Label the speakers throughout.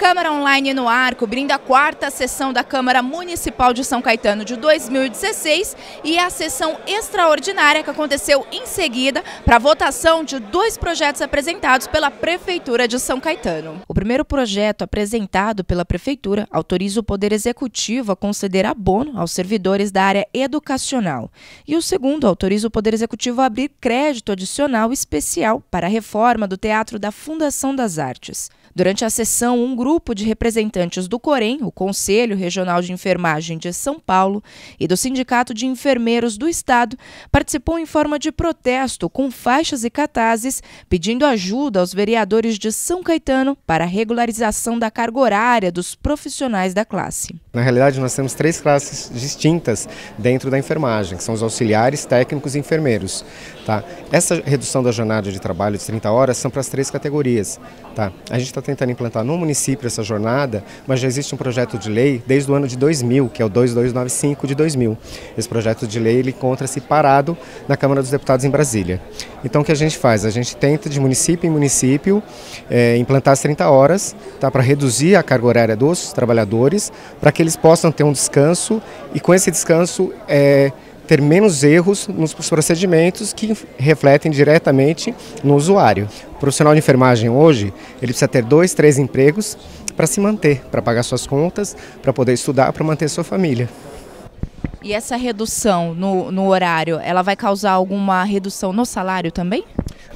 Speaker 1: Câmara Online no Ar, cobrindo a quarta sessão da Câmara Municipal de São Caetano de 2016 e a sessão extraordinária que aconteceu em seguida para votação de dois projetos apresentados pela Prefeitura de São Caetano. O primeiro projeto apresentado pela Prefeitura autoriza o Poder Executivo a conceder abono aos servidores da área educacional. E o segundo autoriza o Poder Executivo a abrir crédito adicional especial para a reforma do Teatro da Fundação das Artes. Durante a sessão, um grupo de representantes do COREM, o Conselho Regional de Enfermagem de São Paulo, e do Sindicato de Enfermeiros do Estado participou em forma de protesto com faixas e catazes pedindo ajuda aos vereadores de São Caetano para a regularização da carga horária dos profissionais da classe.
Speaker 2: Na realidade, nós temos três classes distintas dentro da enfermagem, que são os auxiliares, técnicos e enfermeiros. Tá? Essa redução da jornada de trabalho de 30 horas são para as três categorias. Tá? A gente está tentando implantar no município essa jornada, mas já existe um projeto de lei desde o ano de 2000, que é o 2295 de 2000. Esse projeto de lei encontra-se parado na Câmara dos Deputados em Brasília. Então, o que a gente faz? A gente tenta, de município em município, é, implantar as 30 horas tá? para reduzir a carga horária dos trabalhadores, para que que eles possam ter um descanso e com esse descanso é, ter menos erros nos procedimentos que refletem diretamente no usuário. O profissional de enfermagem hoje, ele precisa ter dois, três empregos para se manter, para pagar suas contas, para poder estudar, para manter sua família.
Speaker 1: E essa redução no, no horário, ela vai causar alguma redução no salário também?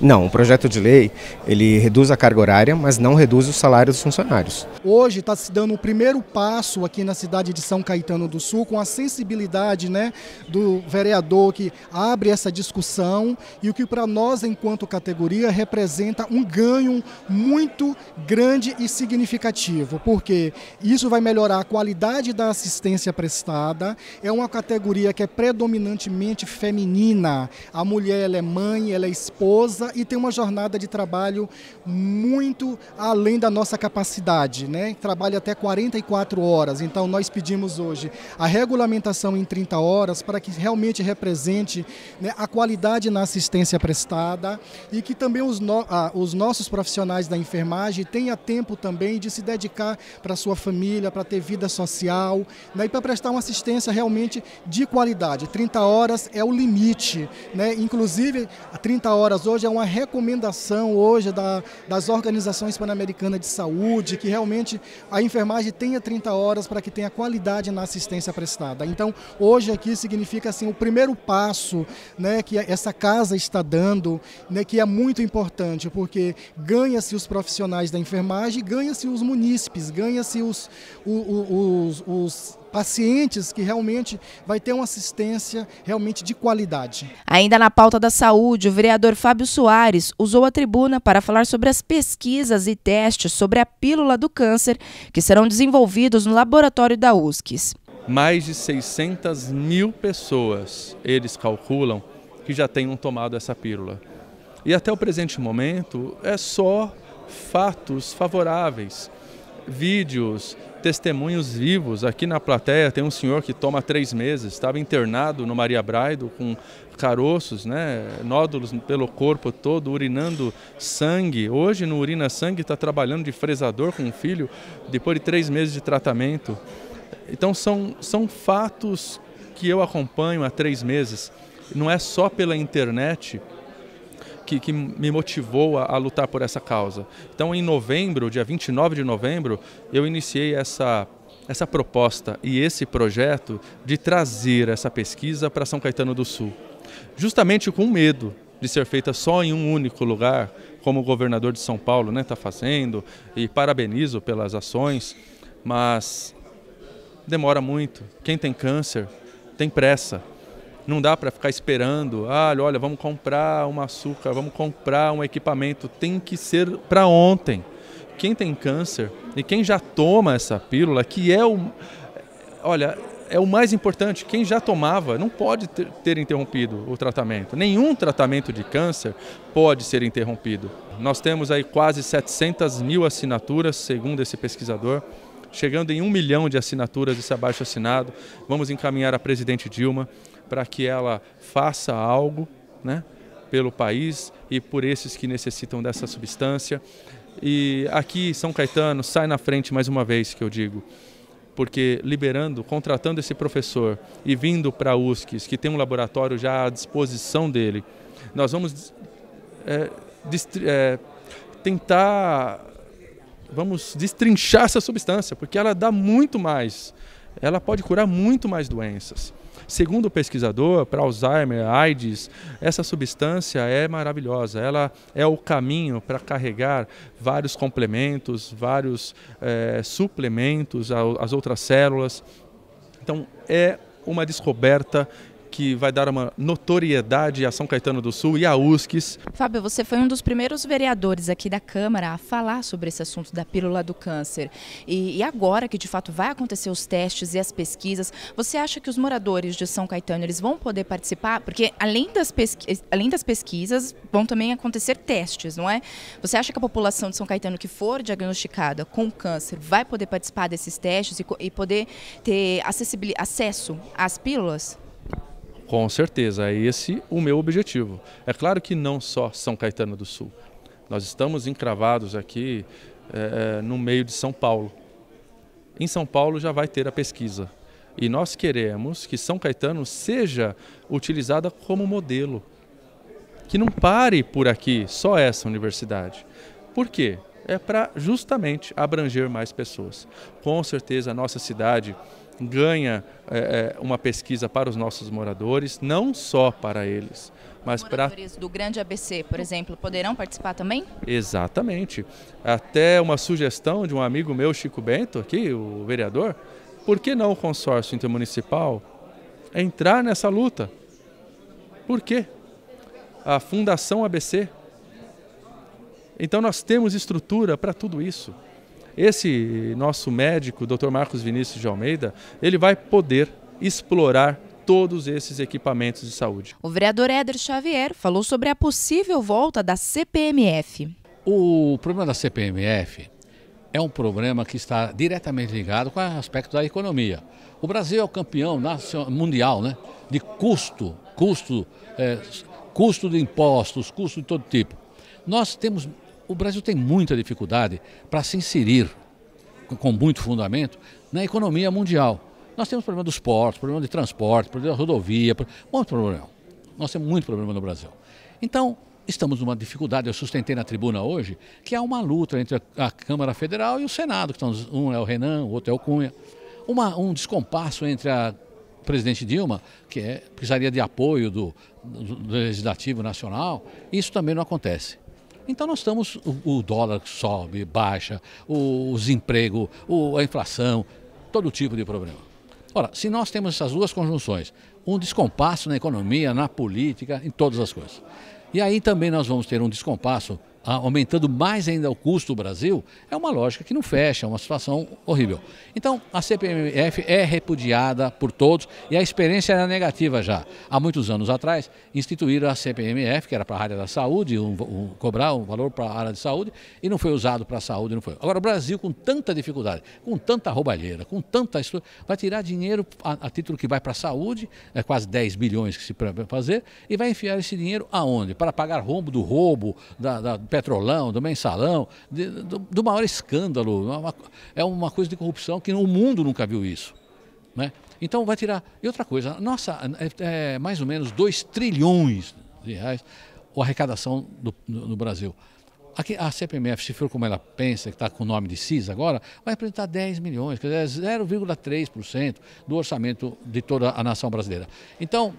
Speaker 2: Não, o projeto de lei ele reduz a carga horária, mas não reduz o salário dos funcionários.
Speaker 3: Hoje está se dando o primeiro passo aqui na cidade de São Caetano do Sul com a sensibilidade né, do vereador que abre essa discussão e o que para nós enquanto categoria representa um ganho muito grande e significativo, porque isso vai melhorar a qualidade da assistência prestada. É uma categoria que é predominantemente feminina. A mulher ela é mãe, ela é esposa e tem uma jornada de trabalho muito além da nossa capacidade, né? Trabalha até 44 horas. Então nós pedimos hoje a regulamentação em 30 horas para que realmente represente né, a qualidade na assistência prestada e que também os, no, ah, os nossos profissionais da enfermagem tenha tempo também de se dedicar para sua família, para ter vida social, né? E para prestar uma assistência realmente de qualidade. 30 horas é o limite, né? Inclusive, 30 horas hoje é um uma recomendação hoje da, das organizações pan-americanas de saúde, que realmente a enfermagem tenha 30 horas para que tenha qualidade na assistência prestada. Então, hoje aqui significa assim o primeiro passo né, que essa casa está dando, né, que é muito importante, porque ganha-se os profissionais da enfermagem, ganha-se os munícipes, ganha-se os, os, os, os pacientes que realmente vai ter uma assistência realmente de qualidade.
Speaker 1: Ainda na pauta da saúde, o vereador Fábio Soares usou a tribuna para falar sobre as pesquisas e testes sobre a pílula do câncer que serão desenvolvidos no laboratório da USCS.
Speaker 4: Mais de 600 mil pessoas, eles calculam, que já tenham tomado essa pílula. E até o presente momento é só fatos favoráveis vídeos, testemunhos vivos. Aqui na plateia tem um senhor que toma três meses, estava internado no Maria Braido com caroços, né, nódulos pelo corpo todo, urinando sangue. Hoje no Urina Sangue está trabalhando de fresador com um filho depois de três meses de tratamento. Então são, são fatos que eu acompanho há três meses. Não é só pela internet, que, que me motivou a, a, lutar por essa causa. Então, em novembro, dia 29 de novembro, eu iniciei essa, essa proposta e esse projeto de trazer essa pesquisa para São Caetano do Sul. Justamente com medo de ser feita só em um único lugar, como o governador de São Paulo está né, tá fazendo, e parabenizo pelas ações, mas demora muito. Quem tem câncer tem pressa. Não dá para ficar esperando, ah, olha, vamos comprar uma açúcar, vamos comprar um equipamento. Tem que ser para ontem. Quem tem câncer e quem já toma essa pílula, que é o. Olha, é o mais importante. Quem já tomava não pode ter, ter, interrompido o tratamento. Nenhum tratamento de câncer pode ser interrompido. Nós temos aí quase 700 mil assinaturas, segundo esse pesquisador chegando em um milhão de assinaturas desse abaixo assinado. Vamos encaminhar a presidente Dilma para que ela faça algo né, pelo país e por esses que necessitam dessa substância. E aqui, São Caetano, sai na frente mais uma vez que eu digo porque liberando, contratando esse professor e vindo para a USCS, que tem um laboratório já à disposição dele, nós vamos é, é, tentar vamos destrinchar essa substância, porque ela dá muito mais. Ela pode curar muito mais doenças. Segundo o pesquisador, para Alzheimer, AIDS, essa substância é maravilhosa. Ela é o caminho para carregar vários complementos, vários é, suplementos às outras células. Então, é uma descoberta que vai dar uma notoriedade a São Caetano do Sul e a USCS.
Speaker 1: Fábio, você foi um dos primeiros vereadores aqui da Câmara a falar sobre esse assunto da pílula do câncer. E, e agora que de fato vai acontecer os testes e as pesquisas, você acha que os moradores de São Caetano eles vão poder participar? Porque além das, além das pesquisas, vão também acontecer testes, não é? Você acha que a população de São Caetano que for diagnosticada com câncer vai poder participar desses testes e, e poder ter acessibilidade, acesso às pílulas?
Speaker 4: Com certeza, é esse o meu objetivo. É claro que não só São Caetano do Sul. Nós estamos encravados aqui é, é, no meio de São Paulo. Em São Paulo já vai ter a pesquisa. E nós queremos que São Caetano seja utilizada como modelo. Que não pare por aqui só essa universidade. Por quê? É para justamente abranger mais pessoas. Com certeza a nossa cidade ganha é, é, uma pesquisa para os nossos moradores, não só para eles, mas para
Speaker 1: do Grande ABC, por exemplo, poderão participar também?
Speaker 4: Exatamente. Até uma sugestão de um amigo meu, Chico Bento, aqui, o vereador, por que não o consórcio intermunicipal entrar nessa luta? Por quê? A Fundação ABC. Então nós temos estrutura para tudo isso. Esse nosso médico, Dr. Marcos Vinícius de Almeida, ele vai poder explorar
Speaker 5: todos esses equipamentos de saúde.
Speaker 1: O vereador Éder Xavier falou sobre a possível volta da CPMF.
Speaker 5: O problema da CPMF é um problema que está diretamente ligado com o aspecto da economia. O Brasil é o campeão mundial né, de custo, custo, é, custo de impostos, custo de todo tipo. Nós temos o Brasil tem muita dificuldade para se inserir com muito fundamento na economia mundial. Nós temos problema dos portos, problema de transporte, problema da rodovia, muito problema. Nós temos muito problema no Brasil. Então, estamos numa dificuldade, eu sustentei na tribuna hoje, que há uma luta entre a Câmara Federal e o Senado, que estão, um é o Renan, o outro é o Cunha. Uma, um descompasso entre a presidente Dilma, que é, precisaria de apoio do, do, do Legislativo Nacional, isso também não acontece. Então nós estamos, o, o dólar sobe, baixa, o, o desemprego, o, a inflação, todo tipo de problema. Ora, se nós temos essas duas conjunções, um descompasso na economia, na política, em todas as coisas. E aí também nós vamos ter um descompasso aumentando mais ainda o custo do Brasil, é uma lógica que não fecha, é uma situação horrível. Então, a CPMF é repudiada por todos e a experiência era negativa já. Há muitos anos atrás, instituíram a CPMF, que era para a área da saúde, um, um, cobrar um valor para a área de saúde, e não foi usado para a saúde, não foi. Agora, o Brasil, com tanta dificuldade, com tanta roubalheira, com tanta estrutura, vai tirar dinheiro a, a título que vai para a saúde, é quase 10 bilhões que se fazer, e vai enfiar esse dinheiro aonde? Para pagar rombo do roubo, da, da Petrolão, do Mensalão, de, do, do, maior escândalo. Uma, é uma coisa de corrupção que o mundo nunca viu isso. Né? Então vai tirar. E outra coisa, nossa, é, é mais ou menos 2 trilhões de reais a arrecadação do, no, no Brasil. Aqui, a CPMF, se for como ela pensa, que está com o nome de CIS agora, vai apresentar 10 milhões, quer dizer, 0,3% do orçamento de toda a nação brasileira. Então,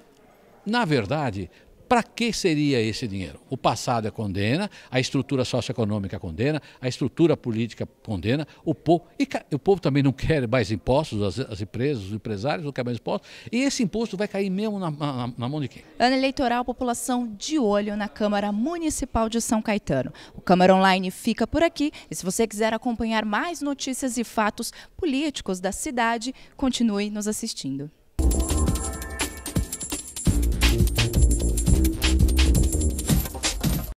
Speaker 5: na verdade, para que seria esse dinheiro? O passado é condena, a estrutura socioeconômica condena, a estrutura política condena, o povo, e o povo também não quer mais impostos, as, as empresas, os empresários não querem mais impostos, e esse imposto vai cair mesmo na, na, na mão de quem?
Speaker 1: Ano eleitoral, população de olho na Câmara Municipal de São Caetano. O Câmara Online fica por aqui, e se você quiser acompanhar mais notícias e fatos políticos da cidade, continue nos assistindo.